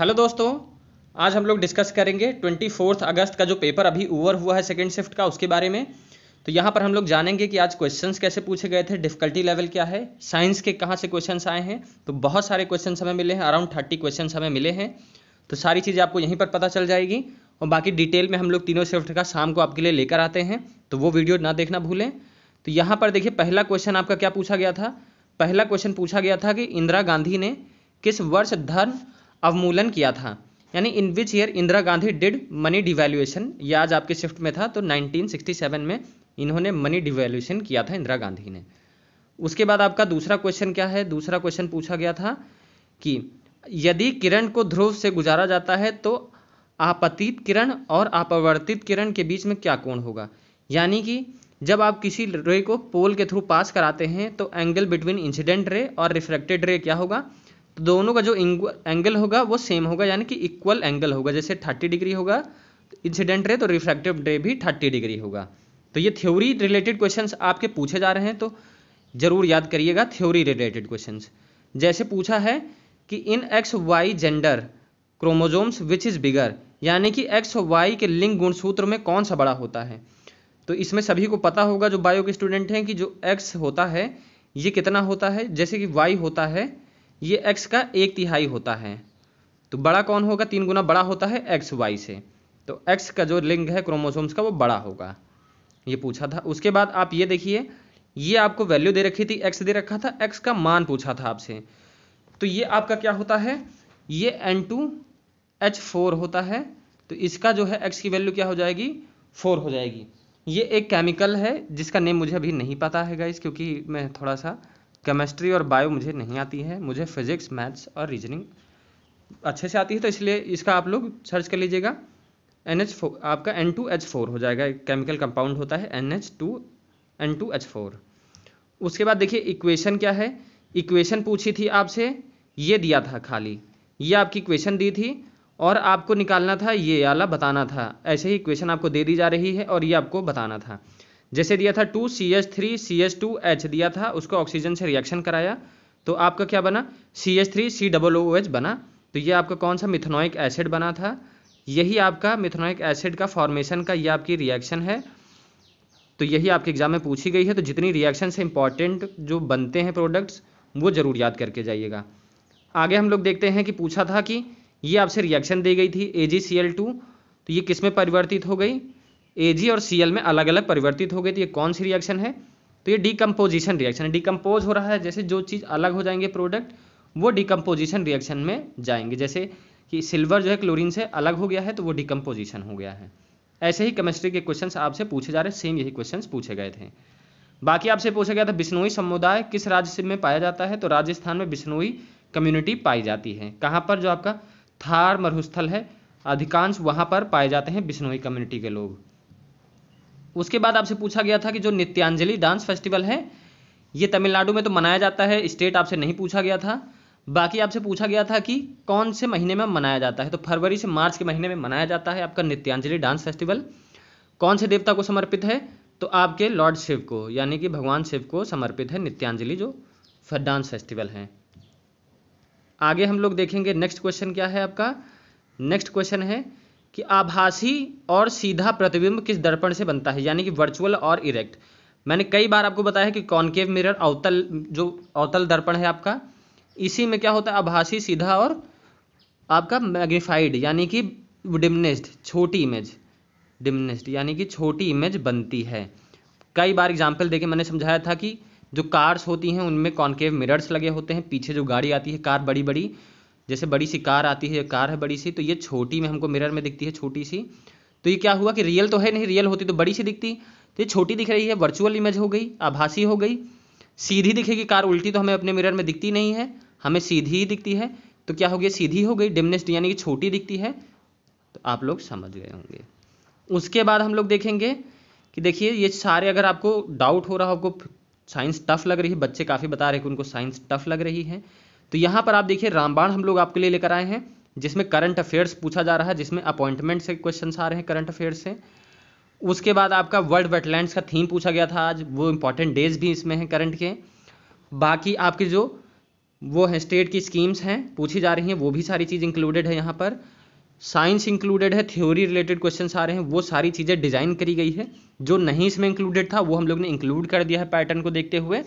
hello दोस्तों आज हम लोग डिस्कस करेंगे ट्वेंटी फोर्थ अगस्त का जो पेपर अभी ओवर हुआ है सेकेंड शिफ्ट का उसके बारे में तो यहाँ पर हम लोग जानेंगे कि आज क्वेश्चंस कैसे पूछे गए थे डिफिकल्टी लेवल क्या है साइंस के कहाँ से क्वेश्चंस आए हैं तो बहुत सारे क्वेश्चन हमें मिले हैं अराउंड थर्टी क्वेश्चन हमें मिले हैं तो सारी चीज़ें आपको यहीं पर पता चल जाएगी और बाकी डिटेल में हम लोग तीनों शिफ्ट का शाम को आपके लिए लेकर आते हैं तो वो वीडियो ना देखना भूलें तो यहाँ पर देखिए पहला क्वेश्चन आपका क्या पूछा गया था पहला क्वेश्चन पूछा गया था कि इंदिरा गांधी ने किस वर्ष धन अवमूलन किया था यानी in which year Indira Gandhi did money devaluation ये आज आपके शिफ्ट में था तो 1967 में इन्होंने मनी डिवैल्यूएशन किया था इंदिरा गांधी ने उसके बाद आपका दूसरा क्वेश्चन क्या है दूसरा क्वेश्चन पूछा गया था कि यदि किरण को ध्रुव से गुजारा जाता है तो आपतित किरण और अपवर्तित किरण के बीच में क्या कोण होगा यानी कि जब आप किसी रे को पोल के थ्रू पास कराते हैं तो एंगल बिटवीन इंसिडेंट रे और रिफ्रेक्टेड रे क्या होगा तो दोनों का जो एंगल होगा वो सेम होगा यानी कि इक्वल एंगल होगा जैसे थर्टी डिग्री होगा इंसिडेंट रे तो रिफ्रैक्टिव रे भी थर्टी डिग्री होगा तो ये थ्योरी रिलेटेड क्वेश्चन आपके पूछे जा रहे हैं तो ज़रूर याद करिएगा थ्योरी रिलेटेड क्वेश्चन जैसे पूछा है कि in X Y gender chromosomes which is bigger यानी कि एक्स और वाई के लिंग गुणसूत्र में कौन सा बड़ा होता है तो इसमें सभी को पता होगा जो बायो के स्टूडेंट हैं कि जो एक्स होता है ये कितना होता है जैसे कि वाई होता है ये एक्स का एक तिहाई होता है तो बड़ा कौन होगा तीन गुना बड़ा होता है एक्स वाई से तो एक्स का जो लिंग है क्रोमोसोम्स का वो बड़ा होगा ये पूछा था उसके बाद आप ये देखिए ये आपको वैल्यू दे रखी थी एक्स दे रखा था एक्स का मान पूछा था आपसे तो ये आपका क्या होता है ये एन टू एच फोर होता है तो इसका जो है एक्स की वैल्यू क्या हो जाएगी फोर हो जाएगी ये एक केमिकल है जिसका नेम मुझे अभी नहीं पता है गाइस क्योंकि मैं थोड़ा सा केमिस्ट्री और बायो मुझे नहीं आती है मुझे फिजिक्स मैथ्स और रीजनिंग अच्छे से आती है तो इसलिए इसका आप लोग सर्च कर लीजिएगा एन एच फोर आपका एन टू एच फोर हो जाएगा एक केमिकल कंपाउंड होता है N H two N two H four उसके बाद देखिए इक्वेशन क्या है इक्वेशन पूछी थी आपसे ये दिया था खाली ये आपकी इक्वेशन दी थी और आपको निकालना था ये वाला बताना था ऐसे ही इक्वेशन आपको दे दी जा रही है और ये आपको बताना था जैसे दिया था two C H three C H two H दिया था उसको ऑक्सीजन से रिएक्शन कराया तो आपका क्या बना C H three C double O H बना तो ये आपका कौन सा मिथेनोइक एसिड बना था यही आपका मिथेनोइक एसिड का फॉर्मेशन का ये आपकी रिएक्शन है तो यही आपके एग्जाम में पूछी गई है तो जितनी रिएक्शन से इंपॉर्टेंट जो बनते हैं प्रोडक्ट्स वो ज़रूर याद करके जाइएगा आगे हम लोग देखते हैं कि पूछा था कि ये आपसे रिएक्शन दी गई थी ए तो ये किस में परिवर्तित हो गई जी और एल में अलग अलग परिवर्तित हो गए तो ये कौन सी रिएक्शन है तो ये डिकम्पोजिशन रिएक्शन है डिकम्पोज हो रहा है जैसे जो चीज़ अलग हो जाएंगे प्रोडक्ट वो डिकम्पोजिशन रिएक्शन में जाएंगे जैसे कि सिल्वर जो है क्लोरीन से अलग हो गया है तो वो डिकम्पोजिशन हो गया है ऐसे ही केमिस्ट्री के क्वेश्चंस आपसे पूछे जा रहे सेम यही क्वेश्चंस पूछे गए थे बाकी आपसे पूछा गया था बिश्नोई समुदाय किस राज्य में पाया जाता है तो राजस्थान में बिश्नोई कम्युनिटी पाई जाती है कहाँ पर जो आपका थार मरुस्थल है अधिकांश वहाँ पर पाए जाते हैं बिश्नोई कम्युनिटी के लोग उसके बाद आपसे पूछा गया था कि जो नित्यांजलि डांस फेस्टिवल है ये तमिलनाडु में तो मनाया जाता है स्टेट आपसे नहीं पूछा गया था बाकी आपसे पूछा गया था कि कौन से महीने में मनाया जाता है तो फरवरी से मार्च के महीने में मनाया जाता है आपका नित्यांजलि डांस फेस्टिवल कौन से देवता को समर्पित है तो आपके लॉर्ड शिव को यानी कि भगवान शिव को समर्पित है नित्यांजलि जो डांस फेस्टिवल है आगे हम लोग देखेंगे नेक्स्ट क्वेश्चन क्या है आपका नेक्स्ट क्वेश्चन है कि आभासी और सीधा प्रतिबिंब किस दर्पण से बनता है यानी कि वर्चुअल और इरेक्ट मैंने कई बार आपको बताया कि कॉनकेव मिरर अवतल जो अवतल दर्पण है आपका इसी में क्या होता है आभासी सीधा और आपका मैग्नीफाइड यानी कि डिमनेस्ड छोटी इमेज डिमनेस्ड यानी कि छोटी इमेज बनती है कई बार एग्जाम्पल देखे मैंने समझाया था कि जो कार्स होती हैं उनमें कॉन्केव मिरर्स लगे होते हैं पीछे जो गाड़ी आती है कार बड़ी बड़ी जैसे बड़ी सी कार आती है कार है बड़ी सी तो ये छोटी में हमको मिरर में दिखती है छोटी सी तो ये क्या हुआ कि रियल तो है नहीं रियल होती तो बड़ी सी दिखती तो ये छोटी दिख रही है वर्चुअल इमेज हो गई आभासी हो गई सीधी दिखेगी कार उल्टी तो हमें अपने मिरर में दिखती नहीं है हमें सीधी ही दिखती है तो क्या हो गया सीधी हो गई डिमनेस्ट यानी कि छोटी दिखती है तो आप लोग समझ गए होंगे उसके बाद हम लोग देखेंगे कि देखिए ये सारे अगर आपको डाउट हो रहा हो आपको साइंस टफ लग रही है बच्चे काफ़ी बता रहे हैं कि उनको साइंस टफ लग रही है तो यहाँ पर आप देखिए रामबाण हम लोग आपके लिए लेकर आए हैं जिसमें करंट अफेयर्स पूछा जा रहा है जिसमें अपॉइंटमेंट से क्वेश्चन आ रहे हैं करंट अफेयर्स से उसके बाद आपका वर्ल्ड वेटलैंड्स का थीम पूछा गया था आज वो इंपॉर्टेंट डेज भी इसमें हैं करंट के बाकी आपके जो वो हैं स्टेट की स्कीम्स हैं पूछी जा रही हैं वो भी सारी चीज़ इंक्लूडेड है यहाँ पर साइंस इंक्लूडेड है थ्योरी रिलेटेड क्वेश्चन आ रहे हैं वो सारी चीज़ें डिज़ाइन करी गई है जो नहीं इसमें इंक्लूडेड था वो हम लोग ने इंक्लूड कर दिया है पैटर्न को देखते हुए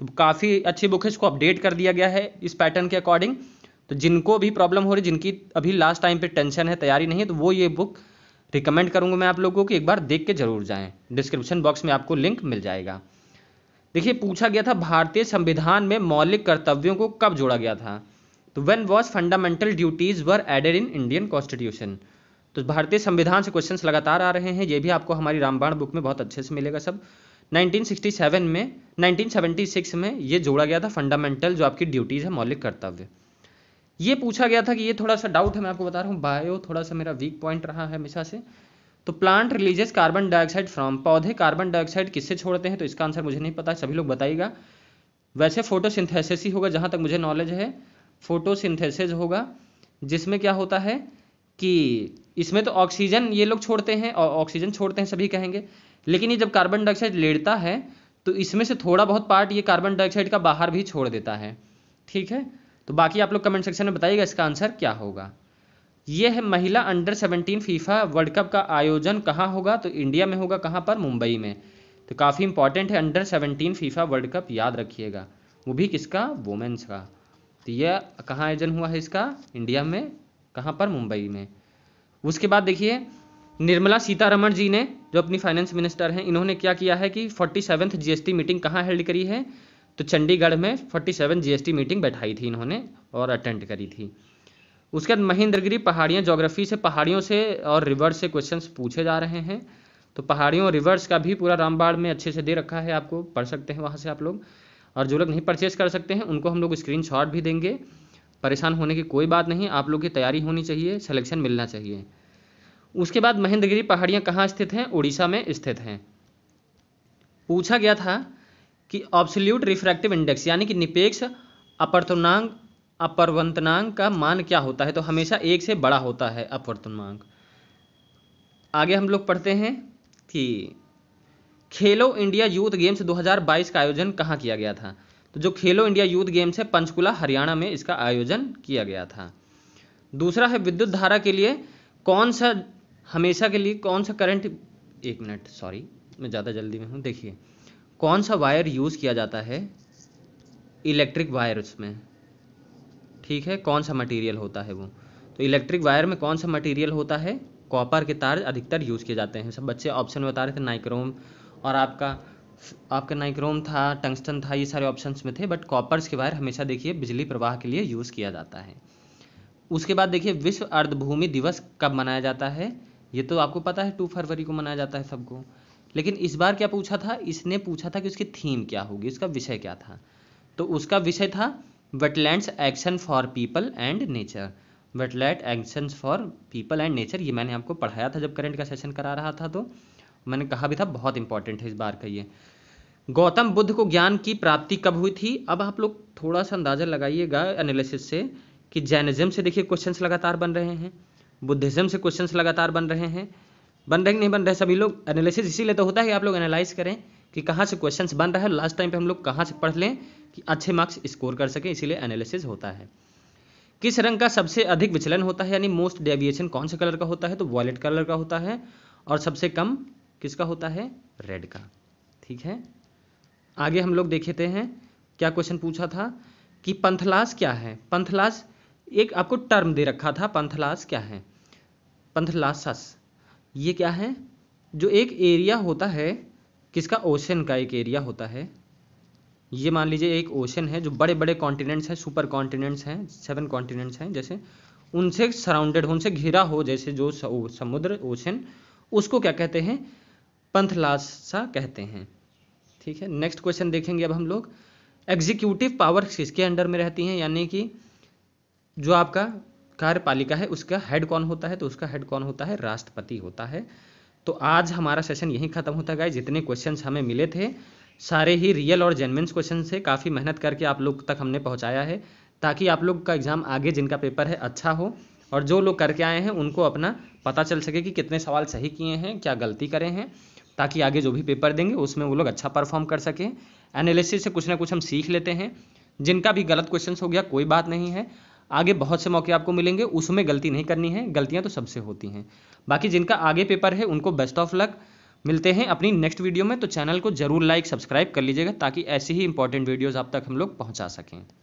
तो काफ़ी अच्छी बुक है इसको अपडेट कर दिया गया है इस पैटर्न के अकॉर्डिंग तो जिनको भी प्रॉब्लम हो रही जिनकी अभी लास्ट टाइम पे टेंशन है तैयारी नहीं है तो वो ये बुक रिकमेंड करूँगा मैं आप लोगों को एक बार देख के जरूर जाएँ डिस्क्रिप्शन बॉक्स में आपको लिंक मिल जाएगा देखिए पूछा गया था भारतीय संविधान में मौलिक कर्तव्यों को कब जोड़ा गया था तो when was fundamental duties were added in Indian constitution तो भारतीय संविधान से क्वेश्चंस लगातार आ रहे हैं ये भी आपको हमारी रामबाण बुक में बहुत अच्छे से मिलेगा सब 1967 में 1976 में ये जोड़ा गया था फंडामेंटल जो आपकी ड्यूटीज़ है मौलिक कर्तव्य ये पूछा गया था कि ये थोड़ा सा डाउट है मैं आपको बता रहा हूँ बायो थोड़ा सा मेरा वीक पॉइंट रहा है हमेशा से तो plant releases carbon dioxide from पौधे कार्बन डाइऑक्साइड किससे छोड़ते हैं तो इसका आंसर मुझे नहीं पता सभी लोग बताइएगा वैसे फोटोसिंथेसिस ही होगा जहाँ तक मुझे नॉलेज है फोटोसिंथेसिस होगा जिसमें क्या होता है कि इसमें तो ऑक्सीजन ये लोग छोड़ते हैं और ऑक्सीजन छोड़ते हैं सभी कहेंगे लेकिन ये जब कार्बन डाइऑक्साइड लेता है तो इसमें से थोड़ा बहुत पार्ट ये कार्बन डाइऑक्साइड का बाहर भी छोड़ देता है ठीक है तो बाकी आप लोग कमेंट सेक्शन में बताइएगा इसका आंसर क्या होगा ये है महिला अंडर 17 फीफा वर्ल्ड कप का आयोजन कहाँ होगा तो इंडिया में होगा कहाँ पर मुंबई में तो काफ़ी इंपॉर्टेंट है अंडर 17 फीफा वर्ल्ड कप याद रखिएगा वो भी किसका वुमेन्स का तो यह कहाँ आयोजन हुआ है इसका इंडिया में कहाँ पर मुंबई में उसके बाद देखिए निर्मला सीतारमण जी ने जो अपनी फाइनेंस मिनिस्टर हैं इन्होंने क्या किया है कि फोर्टी सेवन्थ जी मीटिंग कहाँ हेल्ड करी है तो चंडीगढ़ में फोर्टी सेवन जी मीटिंग बैठाई थी इन्होंने और अटेंड करी थी उसके बाद महेंद्रगिरी पहाड़ियाँ जोग्राफी से पहाड़ियों से और रिवर्स से क्वेश्चन पूछे जा रहे हैं तो पहाड़ियों और रिवर्स का भी पूरा रामबाड़ में अच्छे से दे रखा है आपको पढ़ सकते हैं वहाँ से आप लोग और जो लोग नहीं परचेस कर सकते हैं उनको हम लोग स्क्रीन भी देंगे परेशान होने की कोई बात नहीं आप लोग की तैयारी होनी चाहिए सिलेक्शन मिलना चाहिए उसके बाद महेंद्रगिरी पहाड़ियाँ कहाँ स्थित हैं उड़ीसा में स्थित हैं पूछा गया था कि ऑब्सोल्यूट रिफ्रैक्टिव इंडेक्स यानी कि निपेक्ष अपर्तनांग अपर्वतनांग का मान क्या होता है तो हमेशा एक से बड़ा होता है अपवर्तनांक आगे हम लोग पढ़ते हैं कि खेलो इंडिया यूथ गेम्स 2022 का आयोजन कहाँ किया गया था तो जो खेलो इंडिया यूथ गेम्स है पंचकुला हरियाणा में इसका आयोजन किया गया था दूसरा है विद्युत धारा के लिए कौन सा हमेशा के लिए कौन सा करंट एक मिनट सॉरी मैं ज़्यादा जल्दी में हूँ देखिए कौन सा वायर यूज़ किया जाता है इलेक्ट्रिक वायर उसमें ठीक है कौन सा मटेरियल होता है वो तो इलेक्ट्रिक वायर में कौन सा मटेरियल होता है कॉपर के तार अधिकतर यूज़ किए जाते हैं सब बच्चे ऑप्शन बता रहे थे नाइक्रोम और आपका आपका नाइक्रोम था टंगस्टन था ये सारे ऑप्शंस में थे बट कॉपर्स के वायर हमेशा देखिए बिजली प्रवाह के लिए यूज़ किया जाता है उसके बाद देखिए विश्व अर्धभूमि दिवस कब मनाया जाता है ये तो आपको पता है टू फरवरी को मनाया जाता है सबको लेकिन इस बार क्या पूछा था इसने पूछा था कि उसकी थीम क्या होगी उसका विषय क्या था तो उसका विषय था wetlands action for people and nature wetland action for people and nature ये मैंने आपको पढ़ाया था जब करंट का सेशन करा रहा था तो मैंने कहा भी था बहुत इंपॉर्टेंट है इस बार का ये गौतम बुद्ध को ज्ञान की प्राप्ति कब हुई थी अब आप लोग थोड़ा सा अंदाजा लगाइएगा एनालिसिस से कि जैनिज्म से देखिए क्वेश्चंस लगातार बन रहे हैं बुद्धिज्म से क्वेश्चंस लगातार बन रहे हैं बन रहे नहीं बन रहे सभी लोग एनालिसिस इसीलिए तो होता है कि आप लोग एनालाइज करें कि कहाँ से क्वेश्चन बन रहा है लास्ट टाइम पे हम लोग कहाँ से पढ़ लें कि अच्छे मार्क्स स्कोर कर सकें इसीलिए एनालिसिस होता है किस रंग का सबसे अधिक विचलन होता है यानी मोस्ट डेविएशन कौन से कलर का होता है तो वॉयलेट कलर का होता है और सबसे कम किसका होता है रेड का ठीक है आगे हम लोग देखे थे हैं क्या क्वेश्चन पूछा था कि पंथलास क्या है पंथलास एक आपको टर्म दे रखा था पंथलास क्या है पंथलासस ये क्या है जो एक एरिया होता है किसका ओशन का एक एरिया होता है ये मान लीजिए एक ओशन है जो बड़े बड़े कॉन्टिनेंट्स हैं सुपर कॉन्टिनेंट्स हैं सेवन कॉन्टिनेंट्स हैं जैसे उनसे सराउंडेड हो उनसे घिरा हो जैसे जो समुद्र ओशन उसको क्या कहते हैं पंथलासा कहते हैं ठीक है नेक्स्ट क्वेश्चन देखेंगे अब हम लोग एग्जीक्यूटिव पावर किसके अंडर में रहती हैं यानी कि जो आपका कार्यपालिका है उसका हेड कौन होता है तो उसका हेड कौन होता है राष्ट्रपति होता है तो आज हमारा सेशन यहीं खत्म होता गया जितने क्वेश्चन हमें मिले थे सारे ही रियल और जेनविन्स क्वेश्चन से काफ़ी मेहनत करके आप लोग तक हमने पहुंचाया है ताकि आप लोग का एग्ज़ाम आगे जिनका पेपर है अच्छा हो और जो लोग करके आए हैं उनको अपना पता चल सके कि कितने सवाल सही किए हैं क्या गलती करें हैं ताकि आगे जो भी पेपर देंगे उसमें वो लोग अच्छा परफॉर्म कर सकें एनालिसिस से कुछ ना कुछ हम सीख लेते हैं जिनका भी गलत क्वेश्चन हो गया कोई बात नहीं है आगे बहुत से मौके आपको मिलेंगे उसमें गलती नहीं करनी है गलतियाँ तो सबसे होती हैं बाकी जिनका आगे पेपर है उनको बेस्ट ऑफ लक मिलते हैं अपनी नेक्स्ट वीडियो में तो चैनल को जरूर लाइक सब्सक्राइब कर लीजिएगा ताकि ऐसी ही इंपॉर्टेंट वीडियोज़ आप तक हम लोग पहुँचा सकें